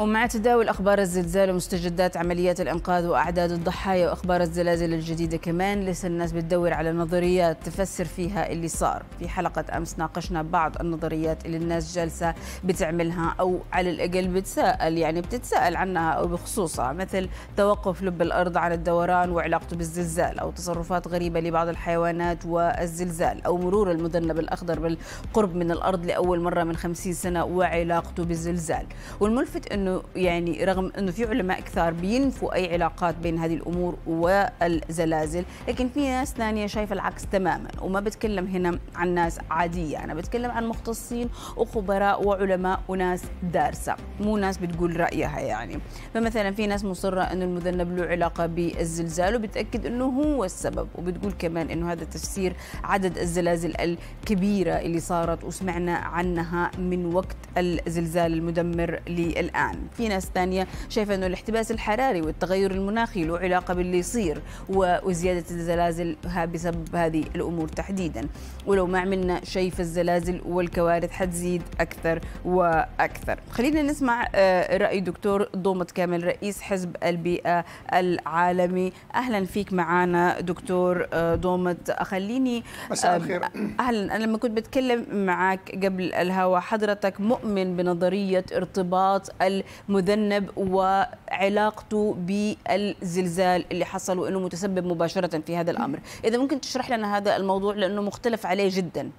ومع تداول أخبار الزلزال ومستجدات عمليات الإنقاذ وأعداد الضحايا وأخبار الزلازل الجديدة كمان لسه الناس بتدور على نظريات تفسر فيها اللي صار في حلقة أمس ناقشنا بعض النظريات اللي الناس جالسة بتعملها أو على الأقل بتساءل يعني بتتساءل عنها أو بخصوصها مثل توقف لب الأرض عن الدوران وعلاقته بالزلزال أو تصرفات غريبة لبعض الحيوانات والزلزال أو مرور المذنب الأخضر بالقرب من الأرض لأول مرة من 50 سنة وعلاقته بالزلزال والملفت أنه انه يعني رغم انه في علماء كثار بينفوا اي علاقات بين هذه الامور والزلازل لكن في ناس ثانيه شايفه العكس تماما وما بتكلم هنا عن ناس عاديه انا بتكلم عن مختصين وخبراء وعلماء وناس دارسه مو ناس بتقول رايها يعني فمثلا في ناس مصره انه المذنب له علاقه بالزلزال وبتاكد انه هو السبب وبتقول كمان انه هذا تفسير عدد الزلازل الكبيره اللي صارت وسمعنا عنها من وقت الزلزال المدمر للان في ناس ثانية شايفة أنه الاحتباس الحراري والتغير المناخي له علاقة باللي يصير وزيادة الزلازل بسبب هذه الأمور تحديدا ولو ما عملنا شيء في الزلازل والكوارث حتزيد أكثر وأكثر خلينا نسمع آه، رأي دكتور ضومت كامل رئيس حزب البيئة العالمي أهلا فيك معنا دكتور آه، ضومت خليني مساء آه، الخير أهلا أنا لما كنت بتكلم معك قبل الهوا حضرتك مؤمن بنظرية ارتباط ال مذنب وعلاقته بالزلزال اللي حصل وانه متسبب مباشره في هذا الامر اذا ممكن تشرح لنا هذا الموضوع لانه مختلف عليه جدا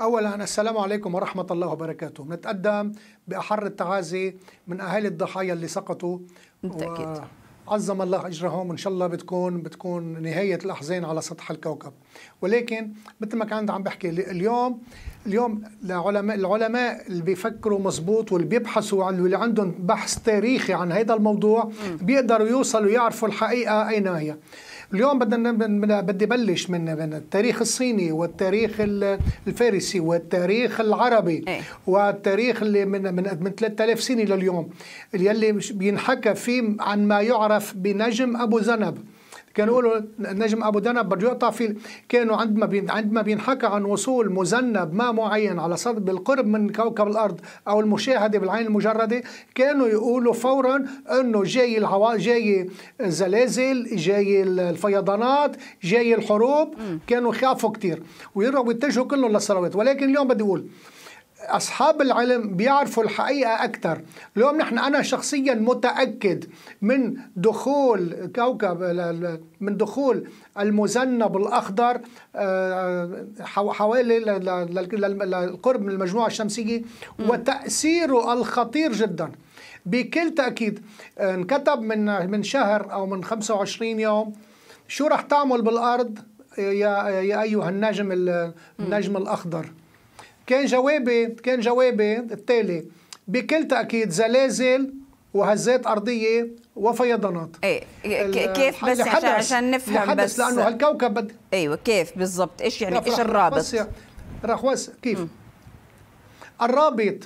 اولا السلام عليكم ورحمه الله وبركاته نتقدم باحر التعازي من اهالي الضحايا اللي سقطوا بالتاكيد و... عظم الله اجرهم وان شاء الله بتكون بتكون نهايه الاحزان على سطح الكوكب ولكن مثل ما كنت عم بحكي اليوم اليوم العلماء العلماء اللي بيفكروا مزبوط واللي بيبحثوا عن واللي عندهم بحث تاريخي عن هذا الموضوع بيقدروا يوصلوا يعرفوا الحقيقه اين هي اليوم بدنا بدي بلش من التاريخ الصيني والتاريخ الفارسي والتاريخ العربي إيه؟ والتاريخ اللي من من من 3000 سنه لليوم اللي بينحكى فيه عن ما يعرف بنجم ابو زنب كانوا يقولوا نجم ابو دنب بده يقطع في كانوا عندما بين عندما بينحكى عن وصول مذنب ما معين على صدر بالقرب من كوكب الارض او المشاهده بالعين المجرده كانوا يقولوا فورا انه جاي العوا جاي الزلازل جاي الفيضانات جاي الحروب كانوا يخافوا كثير ويروحوا يتجهوا كلهم للصلوات ولكن اليوم بدي اقول اصحاب العلم بيعرفوا الحقيقه اكثر اليوم نحن انا شخصيا متاكد من دخول كوكب من دخول المذنب الاخضر آه، حوالي للقرب من المجموعه الشمسيه وتاثيره الخطير جدا بكل تاكيد آه، انكتب من من شهر او من 25 يوم شو رح تعمل بالارض يا يا ايها النجم النجم الاخضر كان جوابي كان جوابي التالي بكل تاكيد زلازل وهزات ارضيه وفيضانات ايه كيف بس عشان, عشان نفهم بس لانه هالكوكب بد... ايوه كيف بالضبط ايش يعني ايش الرابط راح رح كيف الرابط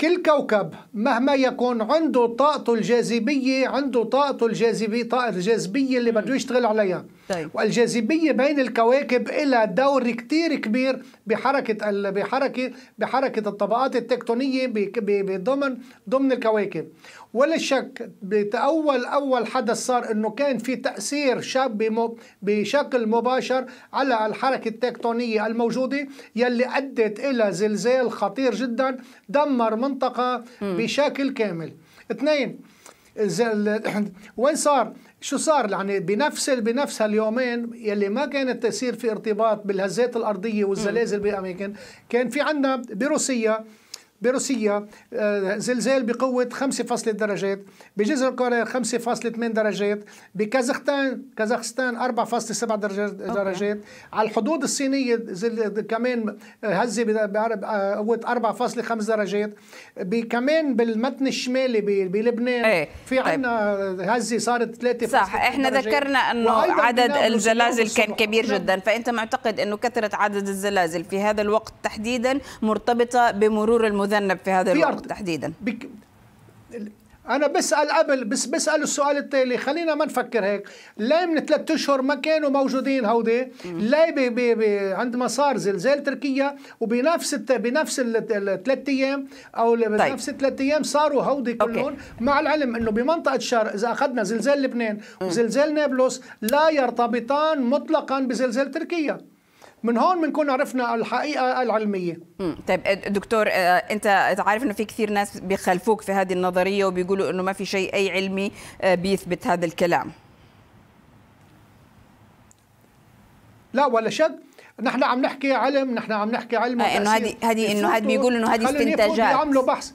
كل كوكب مهما يكون عنده طاقته الجاذبيه عنده طاقته الجاذبيه طاقه الجاذبيه اللي بده يشتغل عليها طيب. والجاذبية بين الكواكب إلى دور كتير كبير بحركة بحركة بحركة الطبقات التكتونية بضمن ضمن الكواكب ولا شك بتأول أول حدث صار إنه كان في تأثير شاب بشكل مباشر على الحركة التكتونية الموجودة يلي أدت إلى زلزال خطير جدا دمر منطقة م. بشكل كامل اثنين وين صار شو صار يعني بنفس بنفس هاليومين يلي ما كانت تصير في ارتباط بالهزات الارضيه والزلازل باماكن كان في عندنا بروسيا بروسيا آه، زلزال بقوة 5.8 درجات بجزر كوريا 5.8 درجات بكازاخستان كازاخستان 4.7 درجات درجات على الحدود الصينية زل كمان هزة بقوة آه، 4.5 درجات كمان بالمتن الشمالي بلبنان إيه، في طيب. عندنا هزة صارت 3 صح احنا درجات. ذكرنا انه عدد الزلازل كان كبير نعم. جدا فانت معتقد انه كثرة عدد الزلازل في هذا الوقت تحديدا مرتبطة بمرور المدن مذنب في هذا في الوقت تحديدا بك... انا بسال قبل بس بسال السؤال التالي خلينا ما نفكر هيك ليه من ثلاث اشهر ما كانوا موجودين هودي ليه بي بي بي عندما صار زلزال تركيا وبنفس الت... بنفس الثلاث ايام او طيب. بنفس طيب. الثلاث ايام صاروا هودي كلهم مع العلم انه بمنطقه الشرق اذا اخذنا زلزال لبنان وزلزال نابلس لا يرتبطان مطلقا بزلزال تركيا من هون بنكون عرفنا الحقيقه العلميه طيب دكتور آه، انت عارف انه في كثير ناس بيخالفوك في هذه النظريه وبيقولوا انه ما في شيء اي علمي آه، بيثبت هذا الكلام لا ولا شك نحن عم نحكي علم نحن عم نحكي علم آه، انه هذه هذه انه هذا بيقول انه هذه استنتاجات بيعملوا بحث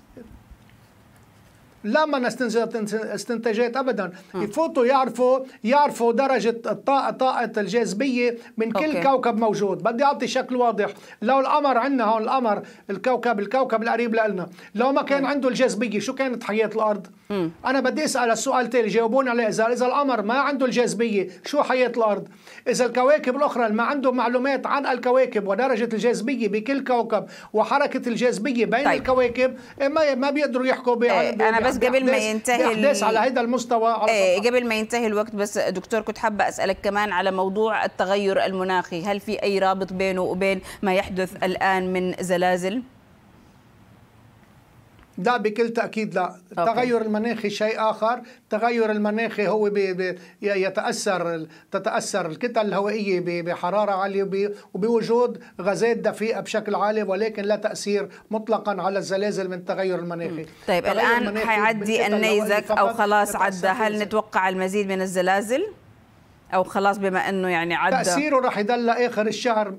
لا ما نستنتجات استنتاجات ابدا يفوتوا آه. يعرفوا يعرفوا درجه الطاقه طاقه الجاذبيه من كل أوكي. كوكب موجود بدي اعطي شكل واضح لو القمر عندنا هون القمر الكوكب الكوكب القريب لنا لو ما كان م. آه. عنده الجاذبيه شو كانت حياه الارض م. انا بدي اسال السؤال تالي جاوبوني عليه اذا اذا القمر ما عنده الجاذبيه شو حياه الارض اذا الكواكب الاخرى اللي ما عندهم معلومات عن الكواكب ودرجه الجاذبيه بكل كوكب وحركه الجاذبيه بين طيب. الكواكب ما ما بيقدروا يحكوا إيه، بي انا بس بس قبل ما ينتهي على هذا المستوى على ايه قبل ما ينتهي الوقت بس دكتور كنت حابه اسالك كمان على موضوع التغير المناخي هل في اي رابط بينه وبين ما يحدث الان من زلازل لا بكل تأكيد لا التغير أوكي. المناخي شيء آخر التغير المناخي هو بي بي يتأثر تتأثر الكتل الهوائية بحرارة عالية وبوجود غازات دفيئة بشكل عالي ولكن لا تأثير مطلقا على الزلازل من التغير المناخي طيب الآن حيعدي النيزك أو خلاص عدى هل نتوقع المزيد من الزلازل؟ أو خلاص بما أنه يعني عدى تأثيره رح يضل لآخر الشهر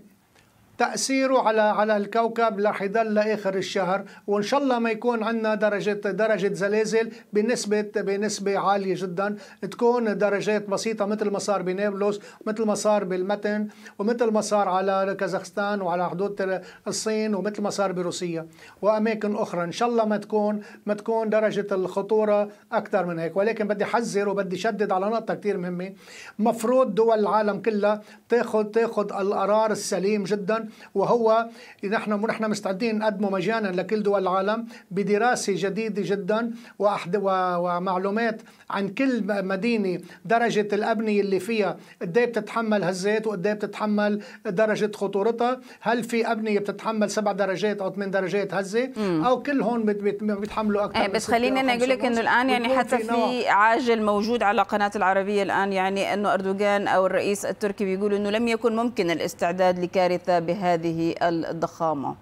تأثيره على على الكوكب رح يضل لآخر الشهر وإن شاء الله ما يكون عندنا درجة درجة زلازل بنسبة بنسبة عالية جدا تكون درجات بسيطة مثل ما صار بنابلس مثل ما صار بالمتن ومثل ما صار على كازاخستان وعلى حدود الصين ومثل ما صار بروسيا وأماكن أخرى إن شاء الله ما تكون ما تكون درجة الخطورة أكثر من هيك ولكن بدي حذر وبدي شدد على نقطة كثير مهمة مفروض دول العالم كلها تاخذ تاخذ القرار السليم جدا وهو نحن نحن مستعدين نقدمه مجانا لكل دول العالم بدراسه جديده جدا ومعلومات عن كل مدينه درجه الابنيه اللي فيها قد ايه بتتحمل هزات وقد ايه بتتحمل درجه خطورتها هل في ابنيه بتتحمل سبع درجات او ثمان درجات هزه او كل هون بيتحملوا اكثر إيه، بس خليني انا اقول لك انه الان يعني حتى في, عاجل موجود على قناه العربيه الان يعني انه اردوغان او الرئيس التركي بيقولوا انه لم يكن ممكن الاستعداد لكارثه بهذه الضخامه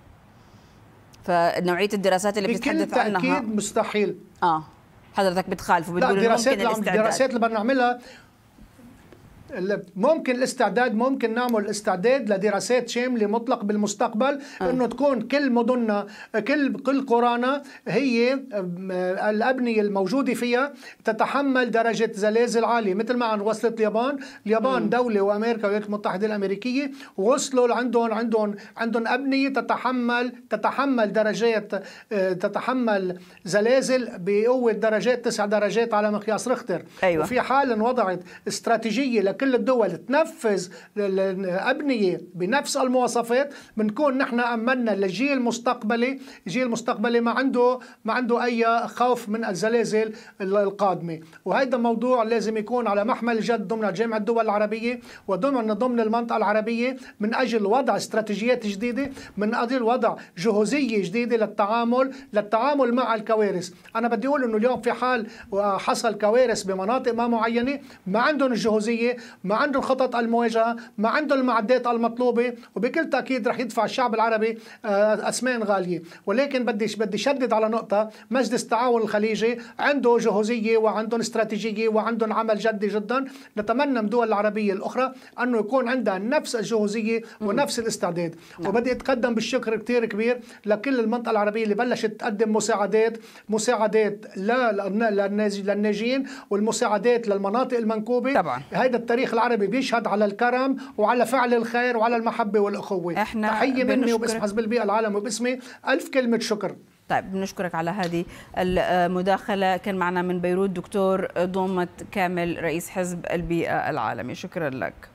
فنوعيه الدراسات اللي بتتحدث عنها بكل تاكيد مستحيل اه حضرتك بتخالف وبتقول لا دراسات ممكن الاستعداد دراسات اللي بنعملها ممكن الاستعداد ممكن نعمل استعداد لدراسات شامله مطلق بالمستقبل آه. انه تكون كل مدننا كل كل قرانا هي آه، الابنيه الموجوده فيها تتحمل درجه زلازل عاليه مثل ما وصلت اليابان اليابان آه. دوله وامريكا والولايات المتحده الامريكيه وصلوا لعندهم عندهم عندهم ابنيه تتحمل تتحمل درجات آه، تتحمل زلازل بقوه درجات تسع درجات على مقياس رختر أيوة. وفي حال وضعت استراتيجيه لك كل الدول تنفذ الأبنية بنفس المواصفات بنكون نحن أمنا للجيل المستقبلي الجيل المستقبلي ما عنده ما عنده أي خوف من الزلازل القادمة وهذا موضوع لازم يكون على محمل الجد ضمن جامعة الدول العربية وضمن ضمن المنطقة العربية من أجل وضع استراتيجيات جديدة من أجل وضع جهوزية جديدة للتعامل للتعامل مع الكوارث أنا بدي أقول أنه اليوم في حال آه، حصل كوارث بمناطق ما معينة ما عندهم الجهوزية ما عنده الخطط المواجهه ما عنده المعدات المطلوبه وبكل تاكيد رح يدفع الشعب العربي اثمان آه، غاليه ولكن بدي بدي شدد على نقطه مجلس التعاون الخليجي عنده جهوزيه وعندهم استراتيجيه وعندهم عمل جدي جدا نتمنى من الدول العربيه الاخرى انه يكون عندها نفس الجهوزيه ونفس الاستعداد نعم. وبدي اتقدم بالشكر كثير كبير لكل المنطقه العربيه اللي بلشت تقدم مساعدات مساعدات لا للناجين والمساعدات للمناطق المنكوبه طبعا هيدا التاريخ العربي بيشهد على الكرم وعلى فعل الخير وعلى المحبه والاخوه احنا تحيه مني وباسم حزب البيئه العالمي وباسمي الف كلمه شكر طيب بنشكرك على هذه المداخله كان معنا من بيروت دكتور ضومت كامل رئيس حزب البيئه العالمي شكرا لك